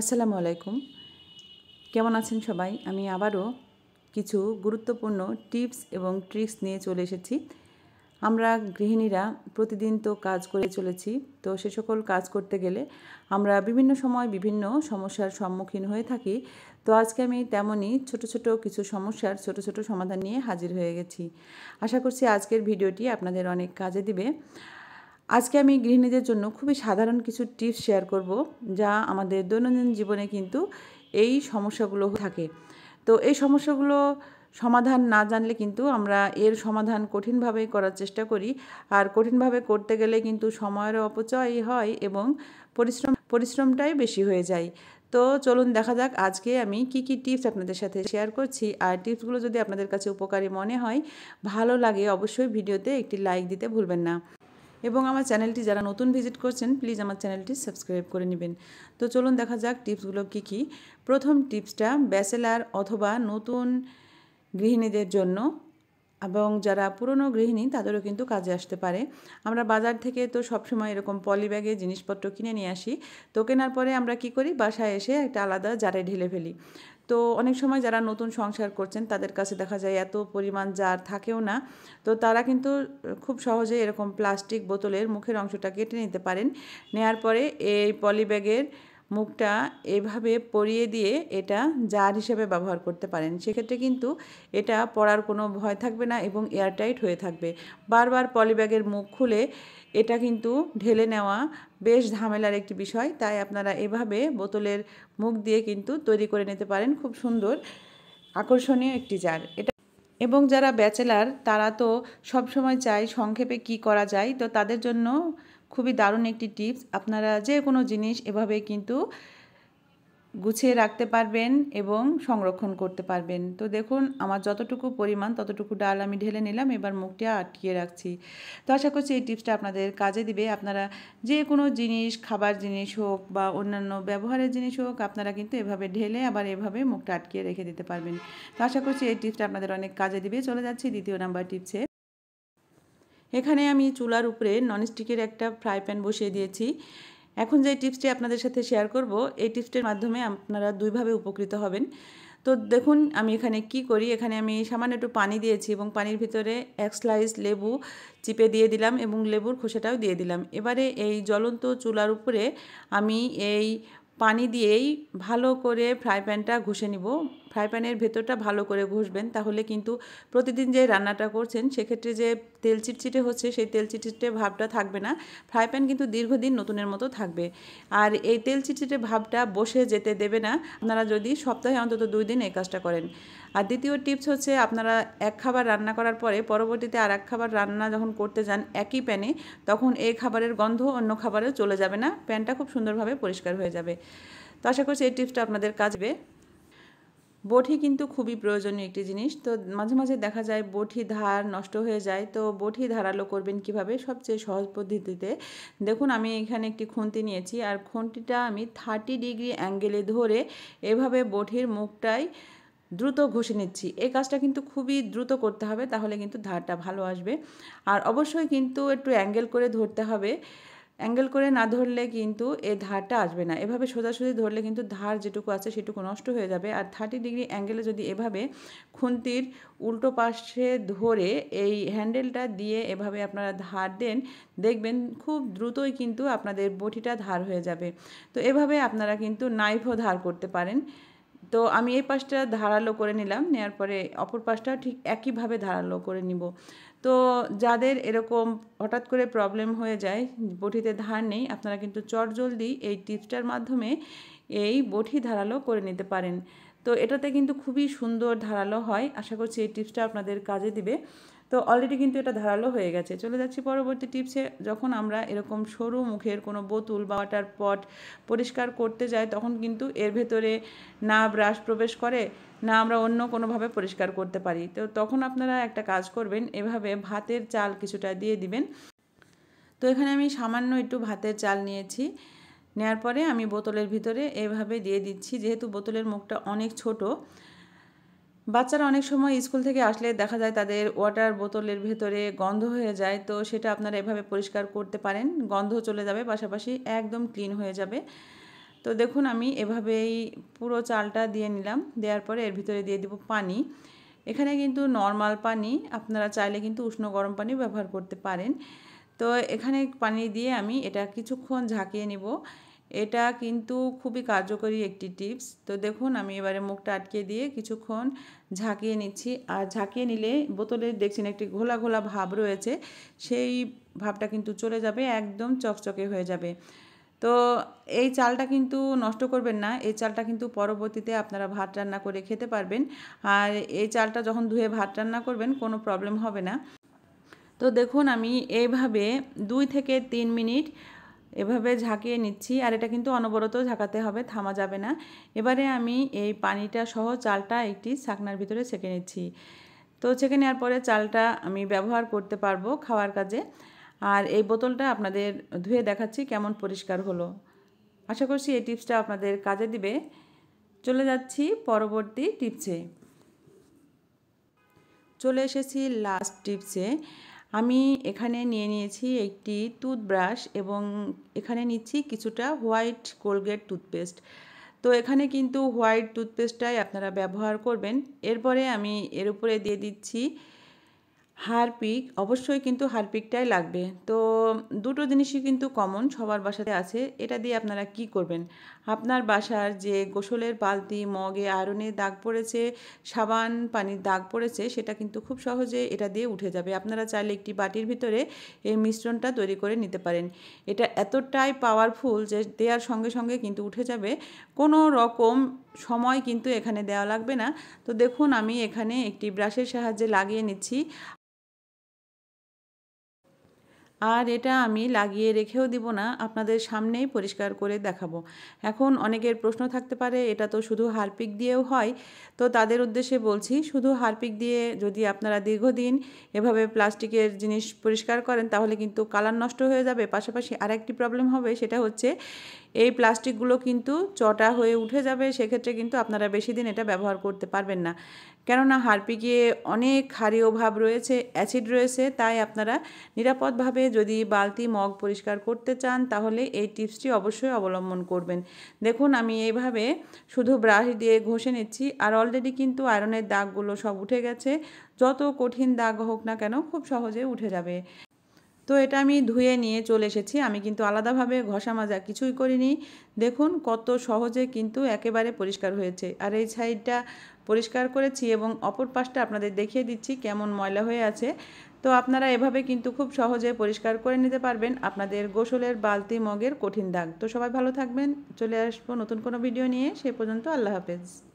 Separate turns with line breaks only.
আসসালামু আলাইকুম কেমন আছেন সবাই আমি আবারও কিছু গুরুত্বপূর্ণ টিপস এবং ট্রিক্স নিয়ে চলে এসেছি আমরা গৃহিণীরা প্রতিদিন তো কাজ করে চলেছি তো সে সকল কাজ করতে গেলে আমরা বিভিন্ন সময় বিভিন্ন সমস্যার সম্মুখীন হয়ে থাকি তো আজকে আমি তেমনই ছোট ছোট কিছু সমস্যার ছোট ছোট সমাধান নিয়ে হাজির হয়ে গেছি আশা করছি আজকের ভিডিওটি আপনাদের অনেক কাজে দিবে আজকে আমি গৃহিণীদের জন্য খুবই সাধারণ কিছু টিপস শেয়ার করব যা আমাদের দৈনন্দিন জীবনে কিন্তু এই সমস্যাগুলো থাকে তো এই সমস্যাগুলো সমাধান না জানলে কিন্তু আমরা এর সমাধান কঠিনভাবে করার চেষ্টা করি আর কঠিনভাবে করতে গেলে কিন্তু সময়ের অপচয় হয় এবং পরিশ্রম পরিশ্রমটাই বেশি হয়ে যায় তো চলুন দেখা যাক আজকে আমি কি কি টিপস আপনাদের সাথে শেয়ার করছি আর টিপসগুলো যদি আপনাদের কাছে উপকারী মনে হয় ভালো লাগে অবশ্যই ভিডিওতে একটি লাইক দিতে ভুলবেন না এবং আমার চ্যানেলটি যারা নতুন ভিজিট করছেন প্লিজ আমার চ্যানেলটি সাবস্ক্রাইব করে নেবেন তো চলুন দেখা যাক টিপসগুলো কী কী প্রথম টিপসটা ব্যাচেলার অথবা নতুন গৃহিণীদের জন্য এবং যারা পুরনো গৃহিণী তাদেরও কিন্তু কাজে আসতে পারে আমরা বাজার থেকে তো সবসময় এরকম পলি ব্যাগে জিনিসপত্র কিনে নিয়ে আসি তো কেনার পরে আমরা কি করি বাসায় এসে একটা আলাদা জারে ঢেলে ফেলি তো অনেক সময় যারা নতুন সংসার করছেন তাদের কাছে দেখা যায় এত পরিমাণ জার থাকেও না তো তারা কিন্তু খুব সহজে এরকম প্লাস্টিক বোতলের মুখের অংশটা কেটে নিতে পারেন নেয়ার পরে এই পলি ব্যাগের মুখটা এভাবে পরিয়ে দিয়ে এটা জার হিসেবে ব্যবহার করতে পারেন সেক্ষেত্রে কিন্তু এটা পরার কোনো ভয় থাকবে না এবং এয়ারটাইট হয়ে থাকবে বারবার পলিব্যাগের মুখ খুলে এটা কিন্তু ঢেলে নেওয়া বেশ ঝামেলার একটি বিষয় তাই আপনারা এভাবে বোতলের মুখ দিয়ে কিন্তু তৈরি করে নিতে পারেন খুব সুন্দর আকর্ষণীয় একটি জার এটা এবং যারা ব্যাচেলার তারা তো সবসময় চায় সংক্ষেপে কি করা যায় তো তাদের জন্য খুবই দারুণ একটি টিপস আপনারা যে কোনো জিনিস এভাবে কিন্তু গুছিয়ে রাখতে পারবেন এবং সংরক্ষণ করতে পারবেন তো দেখুন আমার যতটুকু পরিমাণ ততটুকু ডাল আমি ঢেলে নিলাম এবার মুখটা আটকিয়ে রাখছি তো আশা করছি এই টিপসটা আপনাদের কাজে দিবে আপনারা যে কোনো জিনিস খাবার জিনিস হোক বা অন্যান্য ব্যবহারের জিনিস হোক আপনারা কিন্তু এভাবে ঢেলে আবার এভাবে মুখটা আটকিয়ে রেখে দিতে পারবেন তো আশা করছি এই টিপসটা আপনাদের অনেক কাজে দিবে চলে যাচ্ছি দ্বিতীয় নাম্বার টিপসে এখানে আমি চুলার উপরে ননস্টিকের একটা ফ্রাই প্যান বসিয়ে দিয়েছি এখন যে টিপসটি আপনাদের সাথে শেয়ার করব এই টিপসটির মাধ্যমে আপনারা দুইভাবে উপকৃত হবেন তো দেখুন আমি এখানে কি করি এখানে আমি সামান্য একটু পানি দিয়েছি এবং পানির ভিতরে এক স্লাইস লেবু চিপে দিয়ে দিলাম এবং লেবুর খোসাটাও দিয়ে দিলাম এবারে এই জ্বলন্ত চুলার উপরে আমি এই পানি দিয়েই ভালো করে ফ্রাই প্যানটা ঘষে নিব ফ্রাই প্যানের ভেতরটা ভালো করে ঘষবেন তাহলে কিন্তু প্রতিদিন যে রান্নাটা করছেন সেক্ষেত্রে যে তেল চিটচিটে হচ্ছে সেই তেল চিটচিটে ভাবটা থাকবে না ফ্রাই প্যান কিন্তু দীর্ঘদিন নতুনের মতো থাকবে আর এই তেল চিটচিটে ভাবটা বসে যেতে দেবে না আপনারা যদি সপ্তাহে অন্তত দুই দিন এই কাজটা করেন আর দ্বিতীয় টিপস হচ্ছে আপনারা এক খাবার রান্না করার পরে পরবর্তীতে আর এক খাবার রান্না যখন করতে যান একই প্যানে তখন এই খাবারের গন্ধ অন্য খাবারেও চলে যাবে না প্যানটা খুব সুন্দরভাবে পরিষ্কার হয়ে যাবে তো আশা করছি এই টিপসটা আপনাদের কাজবে বটি কিন্তু খুবই প্রয়োজনীয় একটি জিনিস তো মাঝে মাঝে দেখা যায় বটি ধার নষ্ট হয়ে যায় তো বটি ধারালো করবেন কিভাবে সবচেয়ে সহজ পদ্ধতিতে দেখুন আমি এখানে একটি খুন্তি নিয়েছি আর খুন্তিটা আমি থার্টি ডিগ্রি অ্যাঙ্গেলে ধরে এভাবে বটির মুখটায় দ্রুত ঘষে নিচ্ছি এই কাজটা কিন্তু খুবই দ্রুত করতে হবে তাহলে কিন্তু ধারটা ভালো আসবে আর অবশ্যই কিন্তু একটু অ্যাঙ্গেল করে ধরতে হবে অ্যাঙ্গেল করে না ধরলে কিন্তু এ ধারটা আসবে না এভাবে সোজাসুজি ধরলে কিন্তু ধার যেটুকু আছে সেটুকু নষ্ট হয়ে যাবে আর থার্টি ডিগ্রি অ্যাঙ্গেলে যদি এভাবে খুন্তির উল্টো পাশে ধরে এই হ্যান্ডেলটা দিয়ে এভাবে আপনারা ধার দেন দেখবেন খুব দ্রুতই কিন্তু আপনাদের বটিটা ধার হয়ে যাবে তো এভাবে আপনারা কিন্তু নাইফও ধার করতে পারেন তো আমি এই পাশটা ধারালো করে নিলাম নেওয়ার পরে অপর পাশটা ঠিক একইভাবে ধারালো করে নিব তো যাদের এরকম হঠাৎ করে প্রবলেম হয়ে যায় বটিতে ধার নেই আপনারা কিন্তু চটজলদি এই টিপসটার মাধ্যমে এই বটি ধারালো করে নিতে পারেন তো এটাতে কিন্তু খুবই সুন্দর ধারালো হয় আশা করছি এই টিপসটা আপনাদের কাজে দিবে তো অলরেডি কিন্তু এটা ধারালো হয়ে গেছে চলে যাচ্ছি পরবর্তী টিপসে যখন আমরা এরকম সরু মুখের কোনো বোতল বা ওয়াটার পট পরিষ্কার করতে যাই তখন কিন্তু এর ভেতরে না ব্রাশ প্রবেশ করে না আমরা অন্য কোনোভাবে পরিষ্কার করতে পারি তো তখন আপনারা একটা কাজ করবেন এভাবে ভাতের চাল কিছুটা দিয়ে দিবেন তো এখানে আমি সামান্য একটু ভাতের চাল নিয়েছি নেয়ার পরে আমি বোতলের ভিতরে এভাবে দিয়ে দিচ্ছি যেহেতু বোতলের মুখটা অনেক ছোট বাচ্চারা অনেক সময় স্কুল থেকে আসলে দেখা যায় তাদের ওয়াটার বোতলের ভেতরে গন্ধ হয়ে যায় তো সেটা আপনারা এভাবে পরিষ্কার করতে পারেন গন্ধ চলে যাবে পাশাপাশি একদম ক্লিন হয়ে যাবে তো দেখুন আমি এভাবেই পুরো চালটা দিয়ে নিলাম দেওয়ার পরে এর ভিতরে দিয়ে দিব পানি এখানে কিন্তু নর্মাল পানি আপনারা চাইলে কিন্তু উষ্ণ গরম পানি ব্যবহার করতে পারেন তো এখানে পানি দিয়ে আমি এটা কিছুক্ষণ ঝাঁকিয়ে নিব এটা কিন্তু খুবই কার্যকরী একটি টিপস তো দেখুন আমি এবারে মুখটা আটকে দিয়ে কিছুক্ষণ ঝাঁকিয়ে নিচ্ছি আর ঝাঁকিয়ে নিলে বোতলে দেখছেন একটি ঘোলা ঘোলা ভাব রয়েছে সেই ভাবটা কিন্তু চলে যাবে একদম চকচকে হয়ে যাবে তো এই চালটা কিন্তু নষ্ট করবেন না এই চালটা কিন্তু পরবর্তীতে আপনারা ভাত রান্না করে খেতে পারবেন আর এই চালটা যখন ধুয়ে ভাত রান্না করবেন কোনো প্রবলেম হবে না তো দেখুন আমি এইভাবে দুই থেকে তিন মিনিট এভাবে ঝাঁকিয়ে নিচ্ছি আর এটা কিন্তু অনবরত ঝাঁকাতে হবে থামা যাবে না এবারে আমি এই পানিটা সহ চালটা একটি ছাকনার ভিতরে ছেঁকে নিচ্ছি তো ছেঁকে নেওয়ার পরে চালটা আমি ব্যবহার করতে পারবো খাওয়ার কাজে আর এই বোতলটা আপনাদের ধুয়ে দেখাচ্ছি কেমন পরিষ্কার হলো আশা করছি এই টিপসটা আপনাদের কাজে দিবে চলে যাচ্ছি পরবর্তী টিপসে চলে এসেছি লাস্ট টিপসে আমি এখানে নিয়ে নিয়েছি একটি টুথব্রাশ এবং এখানে নিচ্ছি কিছুটা হোয়াইট কোলগেট টুথপেস্ট তো এখানে কিন্তু হোয়াইট টুথপেস্টটাই আপনারা ব্যবহার করবেন এরপরে আমি এর উপরে দিয়ে দিচ্ছি হারপিক অবশ্যই কিন্তু হারপিকটাই লাগবে তো দুটো জিনিসই কিন্তু কমন সবার বাসাতে আছে এটা দিয়ে আপনারা কি করবেন আপনার বাসার যে গোসলের বালতি মগে আয়রনের দাগ পড়েছে সাবান পানির দাগ পড়েছে সেটা কিন্তু খুব সহজে এটা দিয়ে উঠে যাবে আপনারা চাইলে একটি বাটির ভিতরে এই মিশ্রণটা তৈরি করে নিতে পারেন এটা এতটাই পাওয়ারফুল যে দেওয়ার সঙ্গে সঙ্গে কিন্তু উঠে যাবে কোনো রকম সময় কিন্তু এখানে দেওয়া লাগবে না তো দেখুন আমি এখানে একটি ব্রাশের সাহায্যে লাগিয়ে নিচ্ছি আর এটা আমি লাগিয়ে রেখেও দিব না আপনাদের সামনেই পরিষ্কার করে দেখাবো এখন অনেকের প্রশ্ন থাকতে পারে এটা তো শুধু হারপিক দিয়েও হয় তো তাদের উদ্দেশ্যে বলছি শুধু হারপিক দিয়ে যদি আপনারা দীর্ঘদিন এভাবে প্লাস্টিকের জিনিস পরিষ্কার করেন তাহলে কিন্তু কালার নষ্ট হয়ে যাবে পাশাপাশি আরেকটি প্রবলেম হবে সেটা হচ্ছে এই প্লাস্টিকগুলো কিন্তু চটা হয়ে উঠে যাবে সেক্ষেত্রে কিন্তু আপনারা বেশি দিন এটা ব্যবহার করতে পারবেন না কেননা হারপিকে অনেক ক্ষারীয় অভাব রয়েছে অ্যাসিড রয়েছে তাই আপনারা নিরাপদভাবে যদি বালতি মগ পরিষ্কার করতে চান তাহলে এই টিপসটি অবশ্যই অবলম্বন করবেন দেখুন আমি এইভাবে শুধু ব্রাশ দিয়ে ঘষে নিচ্ছি আর অলরেডি কিন্তু আয়রনের দাগগুলো সব উঠে গেছে যত কঠিন দাগ হোক না কেন খুব সহজে উঠে যাবে তো এটা আমি ধুয়ে নিয়ে চলে এসেছি আমি কিন্তু আলাদাভাবে ঘষা মাজা কিছুই করিনি দেখুন কত সহজে কিন্তু একেবারে পরিষ্কার হয়েছে আর এই সাইডটা পরিষ্কার করেছি এবং অপর পাশটা আপনাদের দেখিয়ে দিচ্ছি কেমন ময়লা হয়ে আছে তো আপনারা এভাবে কিন্তু খুব সহজে পরিষ্কার করে নিতে পারবেন আপনাদের গোসলের বালতি মগের কঠিন দাগ তো সবাই ভালো থাকবেন চলে আসবো নতুন কোনো ভিডিও নিয়ে সে পর্যন্ত আল্লাহ হাফেজ